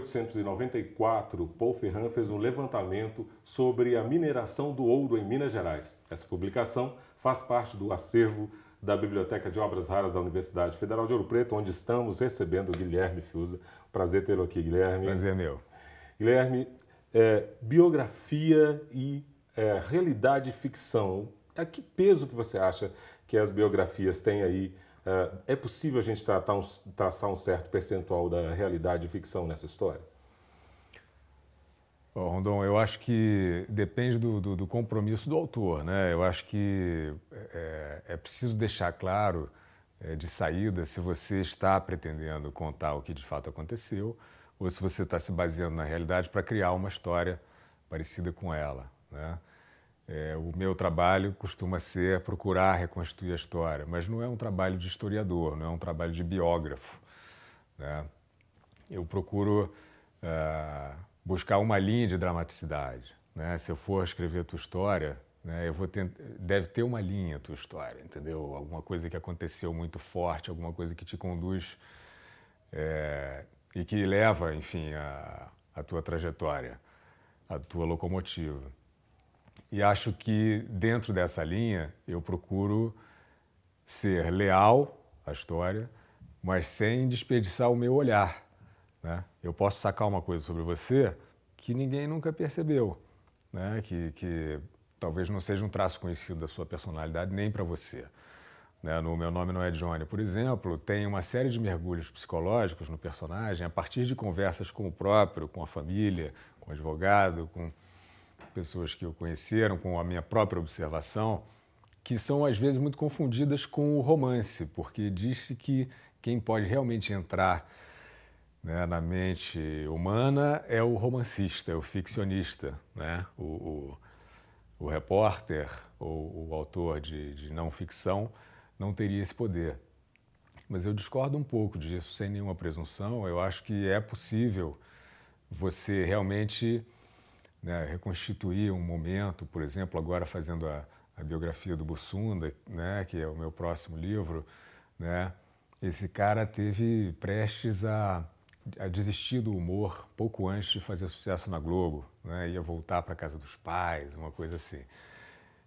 1894, Paul Ferran fez um levantamento sobre a mineração do ouro em Minas Gerais. Essa publicação faz parte do acervo da Biblioteca de Obras Raras da Universidade Federal de Ouro Preto, onde estamos recebendo o Guilherme Fiuza. Prazer tê-lo aqui, Guilherme. Prazer é meu. Guilherme, é, biografia e é, realidade e ficção. A que peso que você acha que as biografias têm aí é possível a gente traçar um certo percentual da realidade e ficção nessa história? Oh, Rondon, eu acho que depende do, do, do, compromisso do autor. Né? Eu acho que é, é preciso deixar claro é, de saída se você está pretendendo contar o que de fato aconteceu ou se você está se baseando na realidade para criar uma história parecida com ela. Né? É, o meu trabalho costuma ser procurar reconstituir a história, mas não é um trabalho de historiador, não é um trabalho de biógrafo. Né? Eu procuro uh, buscar uma linha de dramaticidade. Né? Se eu for escrever a tua história, né, eu vou tent... deve ter uma linha a tua história, entendeu? Alguma coisa que aconteceu muito forte, alguma coisa que te conduz é, e que leva, enfim, a, a tua trajetória, a tua locomotiva. E acho que dentro dessa linha eu procuro ser leal à história, mas sem desperdiçar o meu olhar. Né? Eu posso sacar uma coisa sobre você que ninguém nunca percebeu, né? que, que talvez não seja um traço conhecido da sua personalidade nem para você. Né? No Meu Nome Não É Johnny, por exemplo, tem uma série de mergulhos psicológicos no personagem a partir de conversas com o próprio, com a família, com o advogado, com pessoas que o conheceram, com a minha própria observação, que são às vezes muito confundidas com o romance, porque diz-se que quem pode realmente entrar né, na mente humana é o romancista, é o ficcionista, né? o, o, o repórter ou o autor de, de não ficção não teria esse poder. Mas eu discordo um pouco disso, sem nenhuma presunção. Eu acho que é possível você realmente né, reconstituir um momento, por exemplo, agora fazendo a, a biografia do Bussunda, né, que é o meu próximo livro, né, esse cara teve prestes a, a desistir do humor pouco antes de fazer sucesso na Globo, né, ia voltar para casa dos pais, uma coisa assim.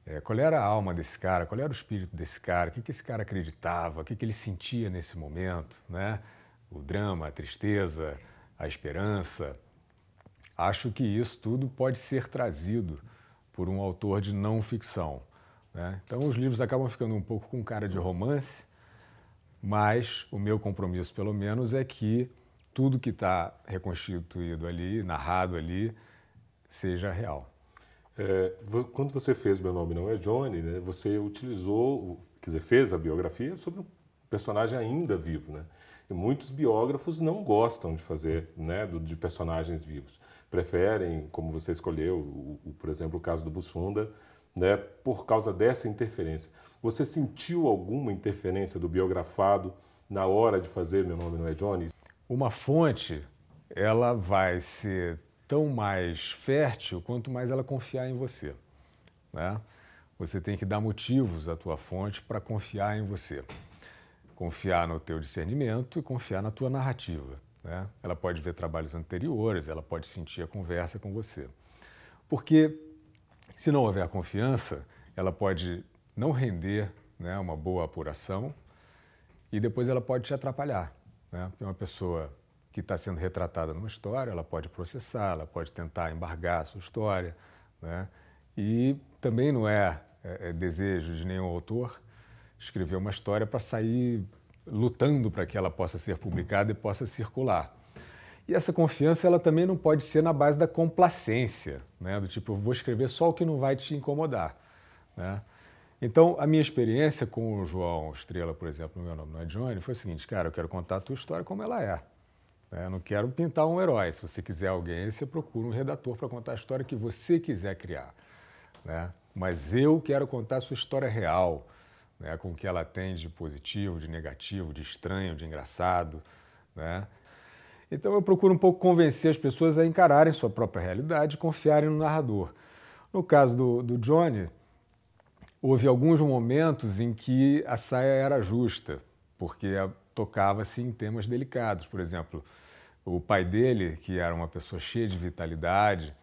É, qual era a alma desse cara? Qual era o espírito desse cara? O que, que esse cara acreditava? O que, que ele sentia nesse momento? Né? O drama, a tristeza, a esperança. Acho que isso tudo pode ser trazido por um autor de não ficção. Né? Então, os livros acabam ficando um pouco com cara de romance, mas o meu compromisso, pelo menos, é que tudo que está reconstituído ali, narrado ali, seja real. É, quando você fez Meu Nome Não É Johnny, né, você utilizou, quer dizer, fez a biografia sobre um personagem ainda vivo, né? E muitos biógrafos não gostam de fazer, né, de personagens vivos preferem, como você escolheu, o, o, por exemplo, o caso do Bussunda, né, por causa dessa interferência. Você sentiu alguma interferência do biografado na hora de fazer Meu Nome Não É Johnny? Uma fonte, ela vai ser tão mais fértil quanto mais ela confiar em você. Né? Você tem que dar motivos à tua fonte para confiar em você. Confiar no teu discernimento e confiar na tua narrativa. Né? Ela pode ver trabalhos anteriores, ela pode sentir a conversa com você. Porque se não houver confiança, ela pode não render né, uma boa apuração e depois ela pode te atrapalhar. Né? Porque uma pessoa que está sendo retratada numa história, ela pode processar, ela pode tentar embargar a sua história. Né? E também não é, é, é desejo de nenhum autor escrever uma história para sair lutando para que ela possa ser publicada e possa circular. E essa confiança ela também não pode ser na base da complacência, né? do tipo, eu vou escrever só o que não vai te incomodar. Né? Então, a minha experiência com o João Estrela, por exemplo, no meu nome não é Johnny, foi o seguinte, cara, eu quero contar a tua história como ela é. Né? Eu não quero pintar um herói. Se você quiser alguém, você procura um redator para contar a história que você quiser criar. Né? Mas eu quero contar a sua história real né, com o que ela tem de positivo, de negativo, de estranho, de engraçado. Né? Então eu procuro um pouco convencer as pessoas a encararem sua própria realidade e confiarem no narrador. No caso do, do Johnny, houve alguns momentos em que a saia era justa, porque tocava-se em temas delicados. Por exemplo, o pai dele, que era uma pessoa cheia de vitalidade,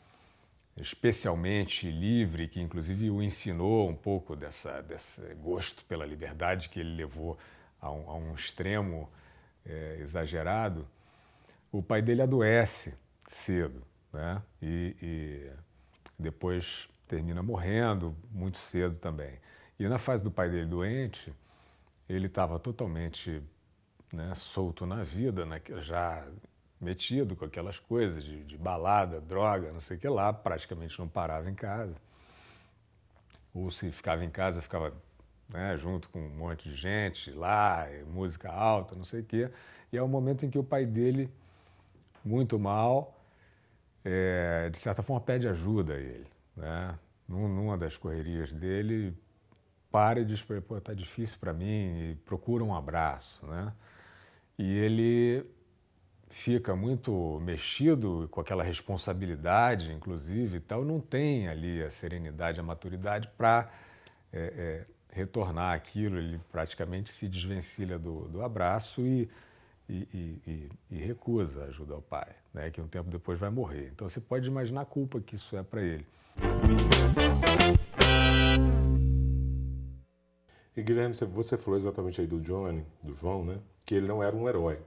especialmente livre, que inclusive o ensinou um pouco dessa, desse gosto pela liberdade que ele levou a um, a um extremo é, exagerado, o pai dele adoece cedo, né? E, e, depois termina morrendo muito cedo também. E na fase do pai dele doente, ele estava totalmente né, solto na vida, né, já metido com aquelas coisas de, de balada, droga, não sei o que lá, praticamente não parava em casa. Ou se ficava em casa, ficava né, junto com um monte de gente lá, música alta, não sei o quê. E é o momento em que o pai dele, muito mal, é, de certa forma pede ajuda a ele. Né? Numa das correrias dele, para e diz para ele, pô, tá difícil para mim, e procura um abraço, né? E ele fica muito mexido com aquela responsabilidade, inclusive, e tal, não tem ali a serenidade, a maturidade para é, é, retornar aquilo. Ele praticamente se desvencilha do, do abraço e, e, e, recusa ajuda ao pai, né, que um tempo depois vai morrer. Então você pode imaginar a culpa que isso é para ele. E Guilherme, você falou exatamente aí do Johnny, do João, né? Que ele não era um herói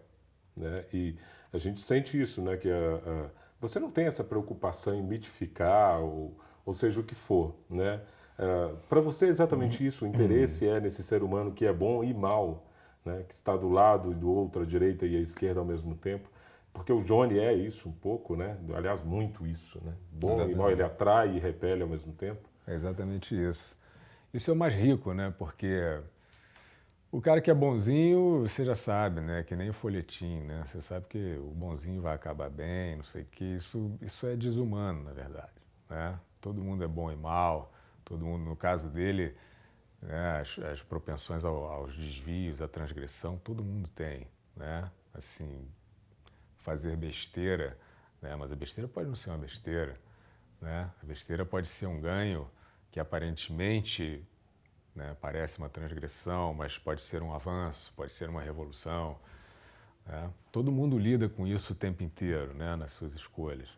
né? E a gente sente isso, né? que a, a, você não tem essa preocupação em mitificar ou, ou seja o que for. Né? Uh, é, Para você é exatamente uhum. isso, o interesse é nesse ser humano que é bom e mal, né? que está do lado e do outro, a direita e a esquerda ao mesmo tempo. Porque o Johnny é isso um pouco, né? aliás, muito isso. Né? Bom exatamente. e mal, ele atrai e repele ao mesmo tempo. É exatamente isso. Isso é o mais rico, né? porque o cara que é bonzinho, você já sabe, né? Que nem o folhetim, né? Você sabe que o bonzinho vai acabar bem, não sei o que. Isso, isso é desumano, na verdade. Né? Todo mundo é bom e mal. Todo mundo, no caso dele, né? as, as, propensões ao, aos desvios, à transgressão, todo mundo tem, né? Assim, fazer besteira, né? Mas a besteira pode não ser uma besteira, né? A besteira pode ser um ganho que aparentemente né? Parece uma transgressão, mas pode ser um avanço, pode ser uma revolução. Né? Todo mundo lida com isso o tempo inteiro, né? nas suas escolhas.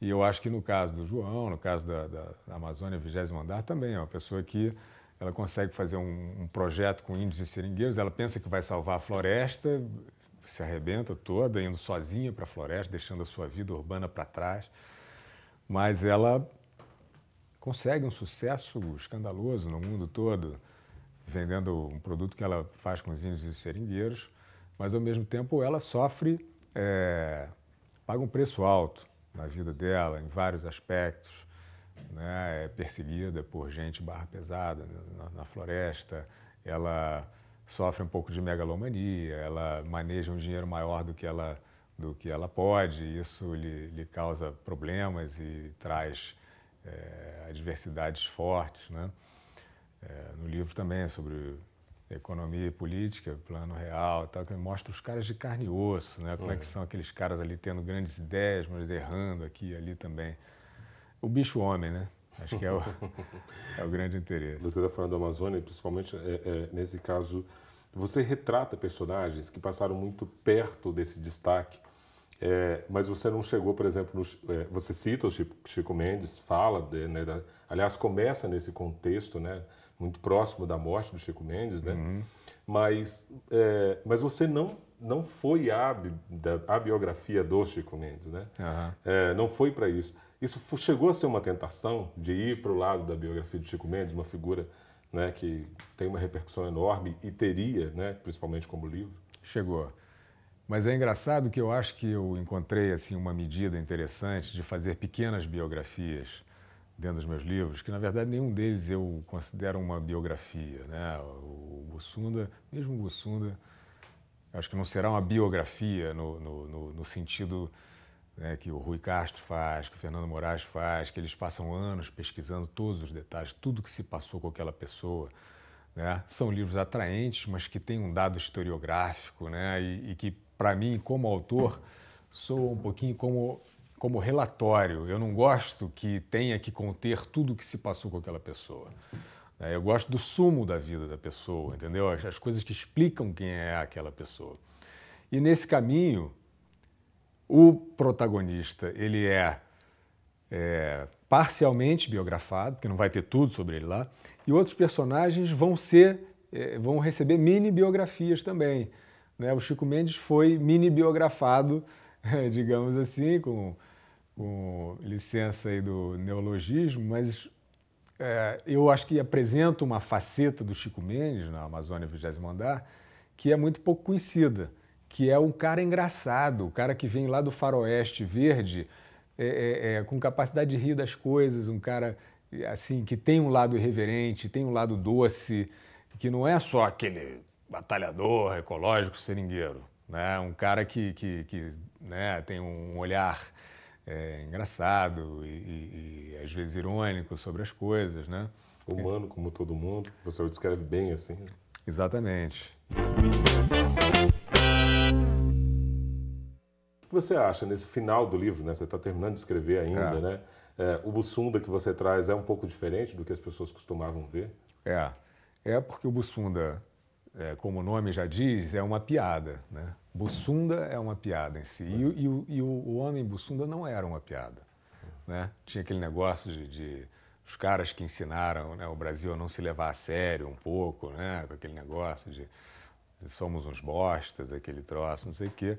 E eu acho que no caso do João, no caso da, da, da Amazônia, 20 andar também é uma pessoa que ela consegue fazer um, um, projeto com índios e seringueiros, ela pensa que vai salvar a floresta, se arrebenta toda, indo sozinha para a floresta, deixando a sua vida urbana para trás. Mas ela consegue um sucesso escandaloso no mundo todo, vendendo um produto que ela faz com os índios e seringueiros, mas ao mesmo tempo ela sofre, é, paga um preço alto na vida dela, em vários aspectos. Né? É perseguida por gente barra pesada na, na floresta, ela sofre um pouco de megalomania, ela maneja um dinheiro maior do que ela, do que ela pode, isso lhe, lhe causa problemas e traz é, adversidades fortes. Né? É, no livro também é sobre economia e política, plano real, tal, que mostra os caras de carne e osso, né? como é que é. são aqueles caras ali tendo grandes ideias, mas errando aqui e ali também. O bicho homem, né? Acho que é o, é o grande interesse. Você está falando da Amazônia, principalmente é, é, nesse caso, você retrata personagens que passaram muito perto desse destaque é, mas você não chegou, por exemplo, no, é, você cita o Chico, Chico Mendes, fala, de, né, da, aliás, começa nesse contexto, né, muito próximo da morte do Chico Mendes, né? Uhum. Mas, é, mas você não não foi a, a biografia do Chico Mendes, né? Uhum. não foi para isso. Isso chegou a ser uma tentação de ir para o lado da biografia do Chico Mendes, uma figura né, que tem uma repercussão enorme e teria, né, principalmente como livro? Chegou. Mas é engraçado que eu acho que eu encontrei assim uma medida interessante de fazer pequenas biografias dentro dos meus livros, que na verdade nenhum deles eu considero uma biografia, né? O Bussunda, mesmo o Bussunda, acho que não será uma biografia no, no, no, no sentido né, que o Rui Castro faz, que o Fernando Moraes faz, que eles passam anos pesquisando todos os detalhes, tudo que se passou com aquela pessoa. Né? São livros atraentes, mas que têm um dado historiográfico né? e, e que para mim, como autor, sou um pouquinho como, como relatório. Eu não gosto que tenha que conter tudo o que se passou com aquela pessoa. É, eu gosto do sumo da vida da pessoa, entendeu? As coisas que explicam quem é aquela pessoa. E nesse caminho, o protagonista ele é, é, parcialmente biografado, porque não vai ter tudo sobre ele lá, e outros personagens vão ser, é, vão receber mini biografias também. Né? O Chico Mendes foi mini biografado, digamos assim, com, com licença aí do neologismo, mas é, eu acho que apresenta uma faceta do Chico Mendes na Amazônia 20 Andar que é muito pouco conhecida, que é um cara engraçado, o cara que vem lá do faroeste verde, é, é, é, com capacidade de rir das coisas, um cara assim que tem um lado irreverente, tem um lado doce, que não é só aquele batalhador, ecológico, seringueiro. Né? Um cara que, que, que né, tem um olhar é, engraçado e, e, e, às vezes irônico sobre as coisas. Né? Humano, como todo mundo. Você o descreve bem assim. Exatamente. O que você acha nesse final do livro? Né? Você está terminando de escrever ainda, é. né? É, o Bussunda que você traz é um pouco diferente do que as pessoas costumavam ver? É, é porque o Bussunda é, como o nome já diz, é uma piada. Né? Bussunda é uma piada em si. E, e, e, o, o, homem Bussunda não era uma piada. Né? Tinha aquele negócio de, de os caras que ensinaram né, o Brasil a não se levar a sério um pouco, né, com aquele negócio de, de somos uns bostas, aquele troço, não sei o quê.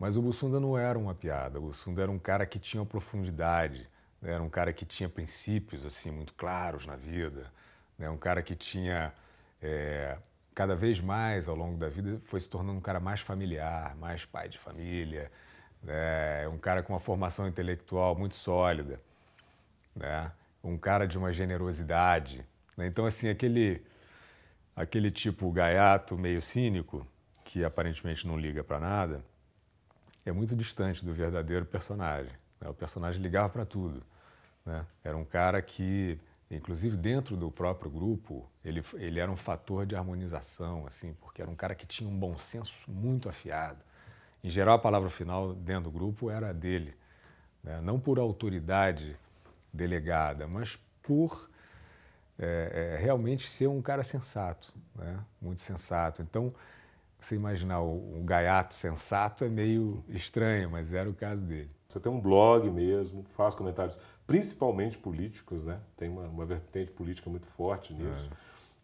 Mas o Bussunda não era uma piada. O Bussunda era um cara que tinha profundidade, né? era um cara que tinha princípios assim muito claros na vida, né? um cara que tinha é, cada vez mais ao longo da vida foi se tornando um cara mais familiar, mais pai de família, né? um cara com uma formação intelectual muito sólida, né? um cara de uma generosidade. Né? Então, assim, aquele, aquele tipo gaiato meio cínico, que aparentemente não liga para nada, é muito distante do verdadeiro personagem. Né? O personagem ligava para tudo. Né? Era um cara que Inclusive, dentro do próprio grupo, ele, ele era um fator de harmonização, assim, porque era um cara que tinha um bom senso muito afiado. Em geral, a palavra final dentro do grupo era a dele. Né? Não por autoridade delegada, mas por é, é, realmente ser um cara sensato, né? muito sensato. Então, você imaginar um gaiato sensato é meio estranho, mas era o caso dele. Você tem um blog mesmo, faz comentários, principalmente políticos, né? Tem uma, uma vertente política muito forte nisso. É.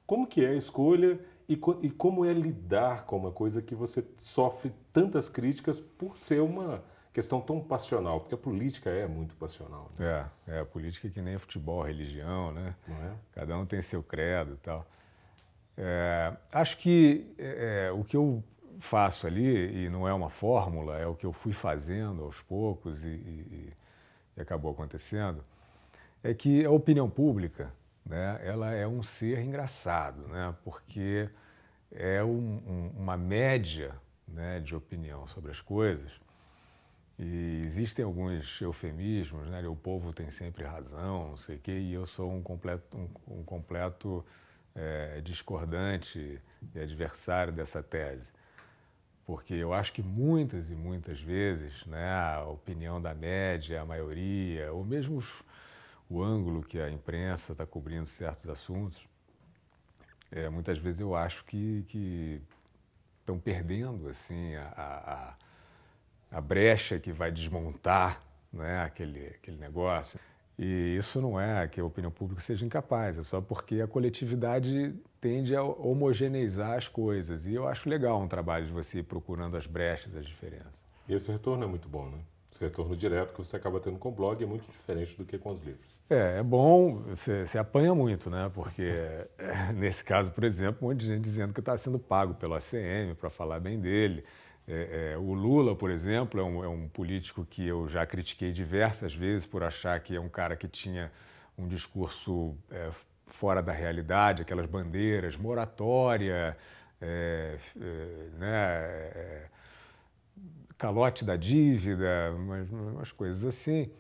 Como que é a escolha e, co e como é lidar com uma coisa que você sofre tantas críticas por ser uma, questão tão passional, porque a política é muito passional. Né? É, é, a política é que nem futebol, religião, né? É? Cada um tem seu credo e tal. É, acho que é, é, o que eu faço ali, e não é uma fórmula, é o que eu fui fazendo aos poucos e, e, e acabou acontecendo, é que a opinião pública, né, ela é um ser engraçado, né, porque é um, um, uma média né, de opinião sobre as coisas. E existem alguns eufemismos, né, o povo tem sempre razão, não sei o quê, e eu sou um completo, um, um completo é, discordante e adversário dessa tese, porque eu acho que muitas e muitas vezes né, a opinião da média, a maioria, ou mesmo os, o ângulo que a imprensa está cobrindo certos assuntos, é, muitas vezes eu acho que estão perdendo assim a, a, a brecha que vai desmontar né, aquele, aquele negócio. E isso não é que a opinião pública seja incapaz, é só porque a coletividade tende a homogeneizar as coisas. E eu acho legal um trabalho de você ir procurando as brechas, as diferenças. E esse retorno é muito bom, né? Esse retorno direto que você acaba tendo com o blog é muito diferente do que com os livros. É, é bom, você, você apanha muito, né? Porque nesse caso, por exemplo, um monte de gente dizendo que está sendo pago pelo ACM para falar bem dele. É, é, o Lula, por exemplo, é um, é um, político que eu já critiquei diversas vezes por achar que é um cara que tinha um discurso é, fora da realidade, aquelas bandeiras, moratória, é, é, né, calote da dívida, umas, umas coisas assim.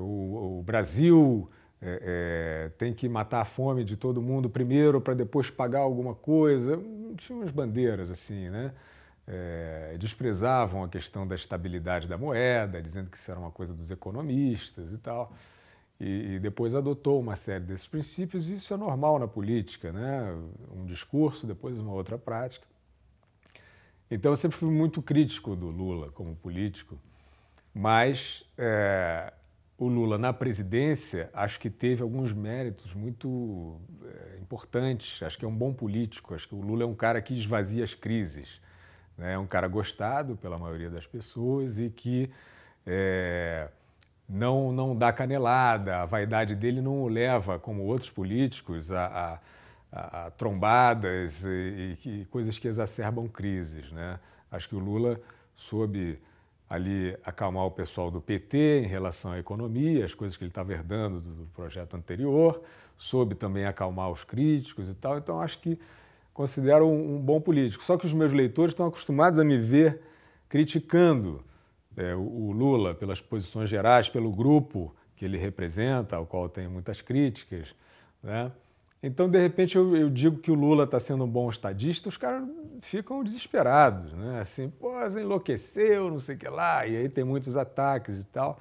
O, o, Brasil tem que matar a fome de todo mundo primeiro para depois pagar alguma coisa. Tinha umas bandeiras assim, né? é, eh, desprezavam a questão da estabilidade da moeda, dizendo que isso era uma coisa dos economistas e tal. E, e depois adotou uma série desses princípios, e isso é normal na política, né? Um discurso, depois uma outra prática. Então eu sempre fui muito crítico do Lula como político, mas é, o Lula na presidência acho que teve alguns méritos muito é, importantes. Acho que é um bom político. Acho que o Lula é um cara que esvazia as crises né? é um cara gostado pela maioria das pessoas e que é, não, não dá canelada, a vaidade dele não o leva, como outros políticos, a, a, a trombadas e, e, coisas que exacerbam crises. Né? Acho que o Lula soube ali acalmar o pessoal do PT em relação à economia, as coisas que ele estava herdando do projeto anterior, soube também acalmar os críticos e tal. Então, acho que considero um, um, bom político. Só que os meus leitores estão acostumados a me ver criticando é, o, Lula pelas posições gerais, pelo grupo que ele representa, ao qual tem muitas críticas. Né? Então, de repente, eu, eu, digo que o Lula está sendo um bom estadista, os caras ficam desesperados, né? Assim, pô, você enlouqueceu, não sei o que lá, e aí tem muitos ataques e tal.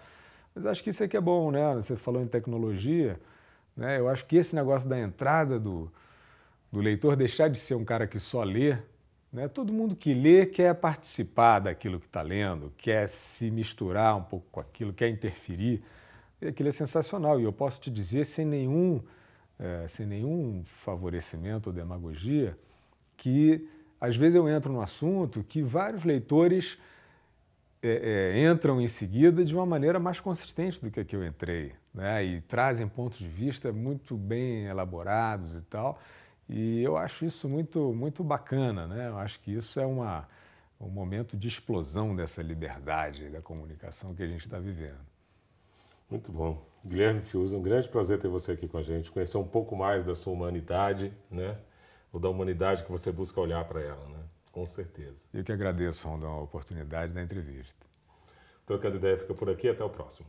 Mas acho que isso é que é bom, né? Você falou em tecnologia, né? Eu acho que esse negócio da entrada do, do leitor deixar de ser um cara que só lê. Né? Todo mundo que lê quer participar daquilo que está lendo, quer se misturar um pouco com aquilo, quer interferir. E aquilo é sensacional. E eu posso te dizer, sem nenhum, é, sem nenhum favorecimento ou demagogia, que às vezes eu entro num assunto que vários leitores é, é, entram em seguida de uma maneira mais consistente do que a que eu entrei. Né? E trazem pontos de vista muito bem elaborados e tal. E eu acho isso muito, muito bacana, né? Eu acho que isso é uma, um momento de explosão dessa liberdade da comunicação que a gente está vivendo. Muito bom. Guilherme Fiuza, um grande prazer ter você aqui com a gente, conhecer um pouco mais da sua humanidade, né? Ou da humanidade que você busca olhar para ela, né? Com certeza. Eu que agradeço, Rondon, a oportunidade da entrevista. Trocando ideia fica por aqui, até o próximo.